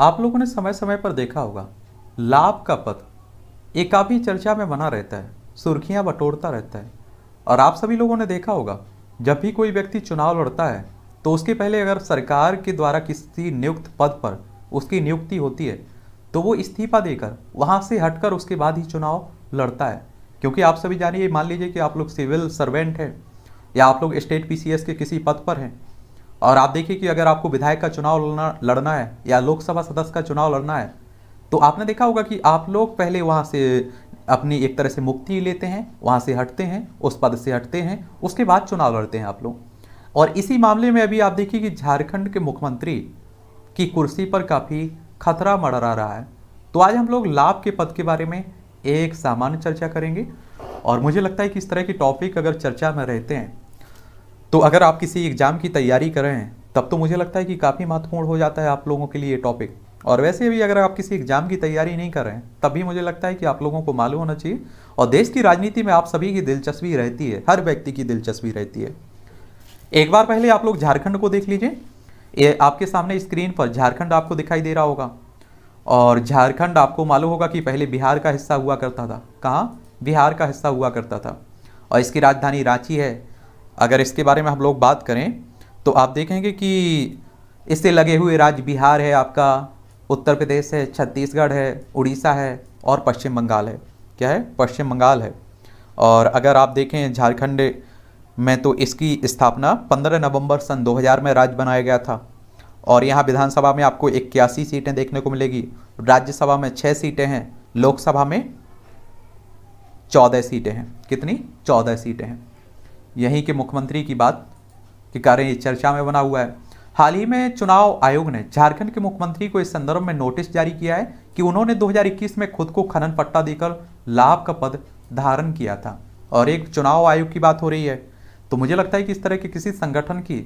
आप लोगों ने समय समय पर देखा होगा लाभ का पथ काफी चर्चा में बना रहता है सुर्खियां बटोरता रहता है और आप सभी लोगों ने देखा होगा जब भी कोई व्यक्ति चुनाव लड़ता है तो उसके पहले अगर सरकार के द्वारा किसी नियुक्त पद पर उसकी नियुक्ति होती है तो वो इस्तीफा देकर वहाँ से हटकर उसके बाद ही चुनाव लड़ता है क्योंकि आप सभी जानिए मान लीजिए कि आप लोग सिविल सर्वेंट हैं या आप लोग स्टेट पीसीएस के किसी पद पर हैं और आप देखिए कि अगर आपको विधायक का चुनाव लड़ना लड़ना है या लोकसभा सदस्य का चुनाव लड़ना है तो आपने देखा होगा कि आप लोग पहले वहाँ से अपनी एक तरह से मुक्ति लेते हैं वहाँ से हटते हैं उस पद से हटते हैं उसके बाद चुनाव लड़ते हैं आप लोग और इसी मामले में अभी आप देखिए कि झारखंड के मुख्यमंत्री की कुर्सी पर काफ़ी खतरा मडरा रहा है तो आज हम लोग लाभ के पद के बारे में एक सामान्य चर्चा करेंगे और मुझे लगता है कि इस तरह के टॉपिक अगर चर्चा में रहते हैं तो अगर आप किसी एग्ज़ाम की तैयारी कर रहे हैं तब तो मुझे लगता है कि काफ़ी महत्वपूर्ण हो जाता है आप लोगों के लिए ये टॉपिक और वैसे भी अगर आप किसी एग्जाम की तैयारी नहीं कर रहे हैं तब भी मुझे लगता है कि आप लोगों को मालूम होना चाहिए और देश की राजनीति में आप सभी की दिलचस्पी रहती है हर व्यक्ति की दिलचस्पी रहती है एक बार पहले आप लोग झारखंड को देख लीजिए ये आपके सामने स्क्रीन पर झारखंड आपको दिखाई दे रहा होगा और झारखंड आपको मालूम होगा कि पहले बिहार का हिस्सा हुआ करता था कहाँ बिहार का हिस्सा हुआ करता था और इसकी राजधानी रांची है अगर इसके बारे में हम लोग बात करें तो आप देखेंगे कि इससे लगे हुए राज्य बिहार है आपका उत्तर प्रदेश है छत्तीसगढ़ है उड़ीसा है और पश्चिम बंगाल है क्या है पश्चिम बंगाल है और अगर आप देखें झारखंड में तो इसकी स्थापना 15 नवंबर सन 2000 में राज्य बनाया गया था और यहाँ विधानसभा में आपको इक्यासी सीटें देखने को मिलेगी राज्यसभा में छः सीटें हैं लोकसभा में चौदह सीटें हैं कितनी चौदह सीटें हैं यहीं के मुख्यमंत्री की बात के कारण ये चर्चा में बना हुआ है हाल ही में चुनाव आयोग ने झारखंड के मुख्यमंत्री को इस संदर्भ में नोटिस जारी किया है कि उन्होंने 2021 में खुद को खनन पट्टा देकर लाभ का पद धारण किया था और एक चुनाव आयोग की बात हो रही है तो मुझे लगता है कि इस तरह के किसी संगठन की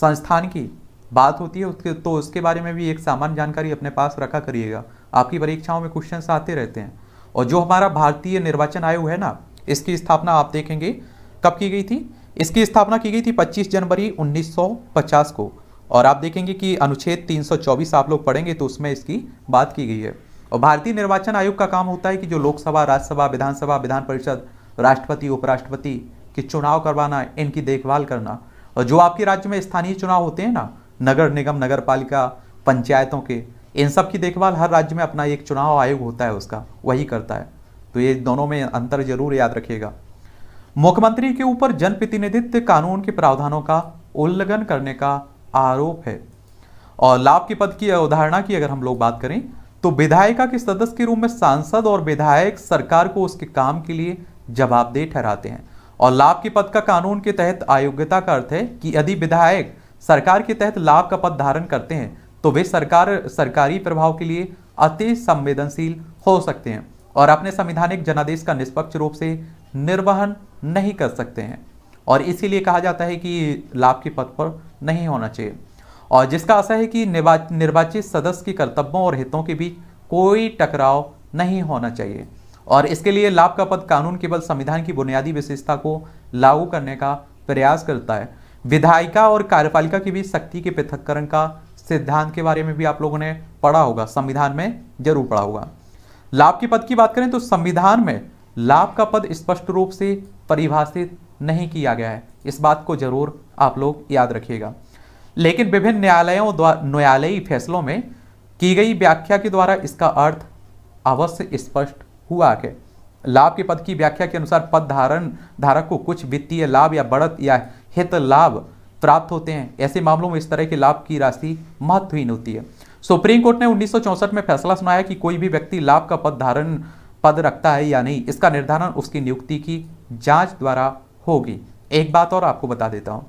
संस्थान की बात होती है उसके तो उसके बारे में भी एक सामान्य जानकारी अपने पास रखा करिएगा आपकी परीक्षाओं में क्वेश्चन आते रहते हैं और जो हमारा भारतीय निर्वाचन आयोग है ना इसकी स्थापना आप देखेंगे कब की गई थी इसकी स्थापना की गई थी 25 जनवरी 1950 को और आप देखेंगे कि अनुच्छेद 324 आप लोग पढ़ेंगे तो उसमें इसकी बात की गई है और भारतीय निर्वाचन आयोग का काम होता है कि जो लोकसभा राज्यसभा विधानसभा विधान परिषद राष्ट्रपति उपराष्ट्रपति के चुनाव करवाना इनकी देखभाल करना और जो आपके राज्य में स्थानीय चुनाव होते हैं ना नगर निगम नगर पालिका पंचायतों के इन सब की देखभाल हर राज्य में अपना एक चुनाव आयोग होता है उसका वही करता है तो ये दोनों में अंतर जरूर याद रखिएगा मुख्यमंत्री के ऊपर जनप्रतिनिधित्व कानून के प्रावधानों का उल्लंघन करने का आरोप है और लाभ के पद की अवधारणा की अगर हम लोग बात करें तो विधायिका के सदस्य के रूप में सांसद और विधायक सरकार को उसके काम के लिए जवाबदेह ठहराते हैं और लाभ के पद का कानून के तहत अयोग्यता का अर्थ है कि यदि विधायक सरकार के तहत लाभ का पद धारण करते हैं तो वे सरकार सरकारी प्रभाव के लिए अति संवेदनशील हो सकते हैं और अपने संवैधानिक जनादेश का निष्पक्ष रूप से निर्वहन नहीं कर सकते हैं और इसीलिए कहा जाता है कि लाभ के पद पर नहीं होना चाहिए और जिसका आशा है कि निर्वाचित सदस्य के कर्तव्यों और हितों के बीच कोई टकराव नहीं होना चाहिए और इसके लिए लाभ का पद कानून केवल संविधान की बुनियादी विशेषता को लागू करने का प्रयास करता है विधायिका और कार्यपालिका के बीच शक्ति के पृथककरण का सिद्धांत के बारे में भी आप लोगों ने पढ़ा होगा संविधान में जरूर पढ़ा होगा लाभ के पद की बात करें तो संविधान में लाभ का पद स्पष्ट रूप से परिभाषित नहीं किया गया है इस बात को जरूर आप लोग याद रखिएगा लेकिन विभिन्न न्यायालयों न्यायालयी फैसलों में की गई व्याख्या के द्वारा इसका अर्थ अवश्य स्पष्ट हुआ है लाभ के पद की व्याख्या के अनुसार पद धारण धारक को कुछ वित्तीय लाभ या बढ़त या हित लाभ प्राप्त होते हैं ऐसे मामलों में इस तरह के लाभ की राशि महत्वहीन होती है सुप्रीम कोर्ट ने उन्नीस में फैसला सुनाया कि कोई भी व्यक्ति लाभ का पद धारण पद रखता है या नहीं इसका निर्धारण उसकी नियुक्ति की जांच द्वारा होगी एक बात और आपको बता देता हूँ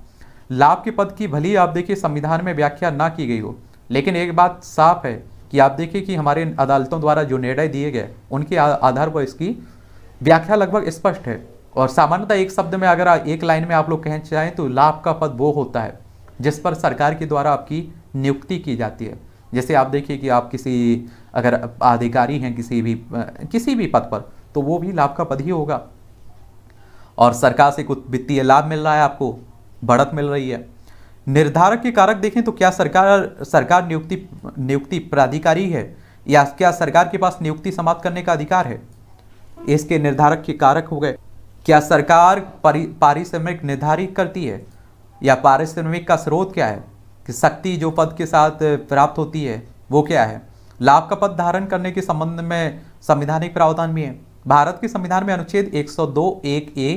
लाभ के पद की भली आप देखिए संविधान में व्याख्या ना की गई हो लेकिन एक बात साफ है कि आप देखिए कि हमारे अदालतों द्वारा जो निर्णय दिए गए उनके आधार पर इसकी व्याख्या लगभग स्पष्ट है और सामान्यतः एक शब्द में अगर एक लाइन में आप लोग कहना चाहें तो लाभ का पद वो होता है जिस पर सरकार के द्वारा आपकी नियुक्ति की जाती है जैसे आप देखिए कि आप किसी अगर अधिकारी हैं किसी भी किसी भी पद पर तो वो भी लाभ का पद ही होगा और सरकार से कुछ वित्तीय लाभ मिल रहा है आपको बढ़त मिल रही है निर्धारक के कारक देखें तो क्या सरकार सरकार नियुक्ति नियुक्ति प्राधिकारी है या क्या सरकार के पास नियुक्ति समाप्त करने का अधिकार है इसके निर्धारक के कारक हो गए क्या सरकार पारिश्रमिक निर्धारित करती है या पारिश्रमिक का स्रोत क्या है कि शक्ति जो पद के साथ प्राप्त होती है वो क्या है लाभ का पद धारण करने के संबंध में संविधानिक प्रावधान भी है भारत के संविधान में अनुच्छेद 102 एक ए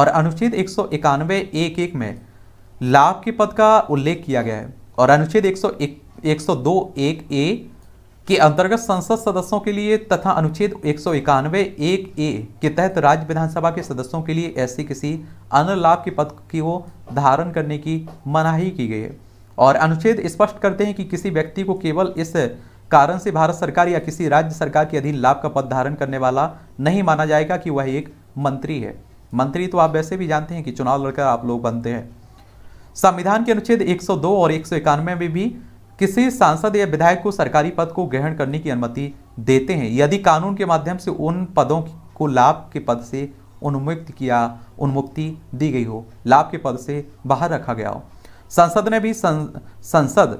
और अनुच्छेद एक सौ इक्यानवे एक एक में लाभ के पद का उल्लेख किया गया है और अनुच्छेद एक सौ एक सौ दो एक ए के अंतर्गत संसद सदस्यों के लिए तथा अनुच्छेद एक सौ इक्यानवे एक ए के तहत राज्य विधानसभा के सदस्यों के लिए ऐसे किसी अन्य लाभ के पद की वो धारण करने की मनाही की गई है और अनुच्छेद स्पष्ट करते हैं कि किसी व्यक्ति को केवल इस कारण से भारत सरकार या किसी राज्य सरकार के अधीन लाभ का पद धारण करने वाला नहीं माना जाएगा कि वह एक मंत्री है मंत्री तो आप वैसे भी जानते हैं कि चुनाव लड़कर आप लोग बनते हैं संविधान के अनुच्छेद 102 और एक में भी, भी किसी सांसद या विधायक को सरकारी पद को ग्रहण करने की अनुमति देते हैं यदि कानून के माध्यम से उन पदों को लाभ के पद से उन्मुक्त किया उन्मुक्ति दी गई हो लाभ के पद से बाहर रखा गया हो संसद ने भी संसद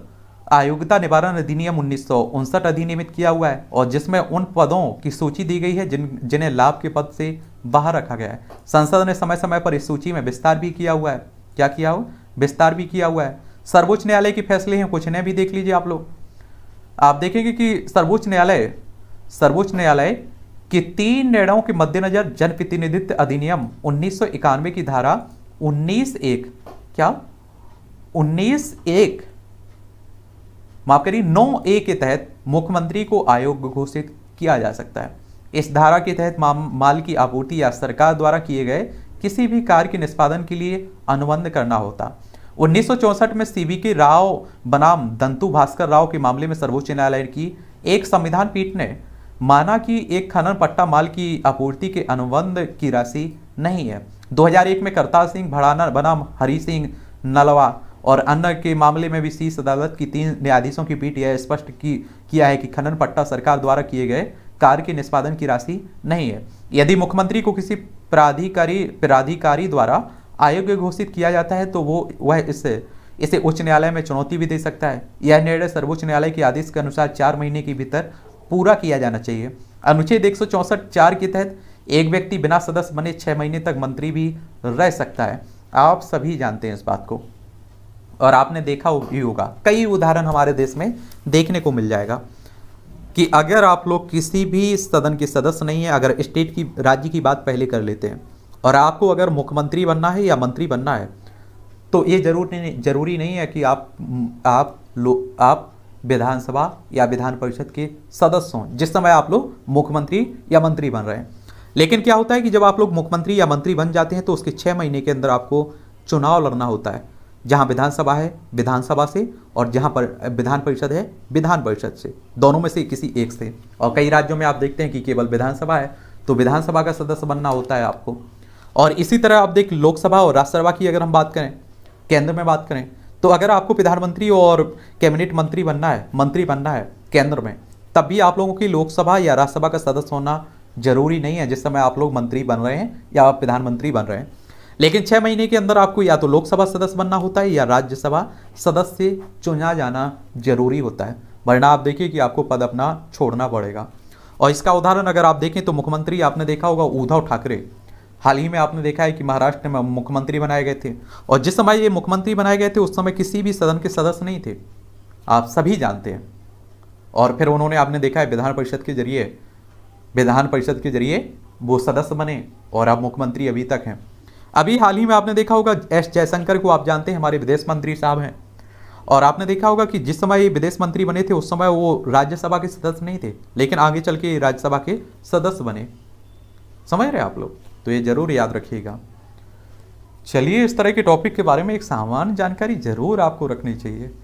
आयोग्यता निवारण अधिनियम उन्नीस अधिनियमित किया हुआ है और जिसमें उन पदों की सूची दी गई है जिन जिन्हें लाभ के पद से बाहर रखा गया है संसद ने समय समय पर इस सूची में विस्तार भी किया हुआ है क्या किया हो विस्तार भी किया हुआ है सर्वोच्च न्यायालय के फैसले हैं कुछ इन्हें भी देख लीजिए आप लोग आप देखेंगे कि सर्वोच्च न्यायालय सर्वोच्च न्यायालय के तीन निर्णयों के मद्देनजर जनप्रतिनिधित्व अधिनियम उन्नीस की धारा उन्नीस एक क्या उन्नीस एक माफ करिए नौ ए के तहत मुख्यमंत्री को आयोग घोषित किया जा सकता है इस धारा के तहत माल की आपूर्ति या सरकार द्वारा किए गए किसी भी कार्य के निष्पादन के लिए अनुबंध करना होता उन्नीस में सीबी के राव बनाम दंतु भास्कर राव के मामले में सर्वोच्च न्यायालय की एक संविधान पीठ ने माना कि एक खनन पट्टा माल की आपूर्ति के अनुबंध की राशि नहीं है 2001 में करतार सिंह भड़ाना बनाम हरि सिंह नलवा और अन्न के मामले में भी शीर्ष अदालत की तीन न्यायाधीशों की पीठ यह स्पष्ट की किया है कि खनन पट्टा सरकार द्वारा किए गए कार्य के निष्पादन की राशि नहीं है यदि मुख्यमंत्री को किसी प्राधिकारी प्राधिकारी द्वारा आयोग्य घोषित किया जाता है तो वो वह इससे इसे उच्च न्यायालय में चुनौती भी दे सकता है यह निर्णय सर्वोच्च न्यायालय के आदेश के अनुसार चार महीने के भीतर पूरा किया जाना चाहिए अनुच्छेद एक चार के तहत एक व्यक्ति बिना सदस्य बने छः महीने तक मंत्री भी रह सकता है आप सभी जानते हैं इस बात को और आपने देखा भी होगा कई उदाहरण हमारे देश में देखने को मिल जाएगा कि अगर आप लोग किसी भी सदन के सदस्य नहीं है अगर स्टेट की राज्य की बात पहले कर लेते हैं और आपको अगर मुख्यमंत्री बनना है या मंत्री बनना है तो ये जरूर नहीं जरूरी नहीं है कि आप आप लोग आप विधानसभा या विधान परिषद के सदस्य हों जिस समय आप लोग मुख्यमंत्री या मंत्री बन रहे हैं लेकिन क्या होता है कि जब आप लोग मुख्यमंत्री या मंत्री बन जाते हैं तो उसके छः महीने के अंदर आपको चुनाव लड़ना होता है जहाँ विधानसभा है विधानसभा से और जहाँ पर विधान परिषद है विधान परिषद से दोनों में से किसी एक से और कई राज्यों में आप देखते हैं कि केवल विधानसभा है तो विधानसभा का सदस्य बनना होता है आपको और इसी तरह आप देख लोकसभा और राज्यसभा की अगर हम बात करें केंद्र में बात करें तो अगर आपको प्रधानमंत्री और कैबिनेट मंत्री बनना है मंत्री बनना है केंद्र में तब भी आप लोगों की लोकसभा या राज्यसभा का सदस्य होना जरूरी नहीं है जिस समय आप लोग मंत्री बन रहे हैं या आप प्रधानमंत्री बन रहे हैं लेकिन छह महीने के अंदर आपको या तो लोकसभा सदस्य बनना होता है या राज्यसभा सदस्य चुना जाना जरूरी होता है वरना आप देखिए कि आपको पद अपना छोड़ना पड़ेगा और इसका उदाहरण अगर आप देखें तो मुख्यमंत्री आपने देखा होगा उद्धव ठाकरे हाल ही में आपने देखा है कि महाराष्ट्र में मुख्यमंत्री बनाए गए थे और जिस समय ये मुख्यमंत्री बनाए गए थे उस समय किसी भी सदन के सदस्य नहीं थे आप सभी जानते हैं और फिर उन्होंने आपने देखा है विधान परिषद के जरिए विधान परिषद के जरिए वो सदस्य बने और अब मुख्यमंत्री अभी तक हैं अभी हाल ही में आपने देखा होगा एस जयशंकर को आप जानते हैं हमारे विदेश मंत्री साहब हैं और आपने देखा होगा कि जिस समय ये विदेश मंत्री बने थे उस समय वो राज्यसभा के सदस्य नहीं थे लेकिन आगे चल के राज्यसभा के सदस्य बने समझ रहे आप लोग तो ये जरूर याद रखिएगा चलिए इस तरह के टॉपिक के बारे में एक सामान्य जानकारी जरूर आपको रखनी चाहिए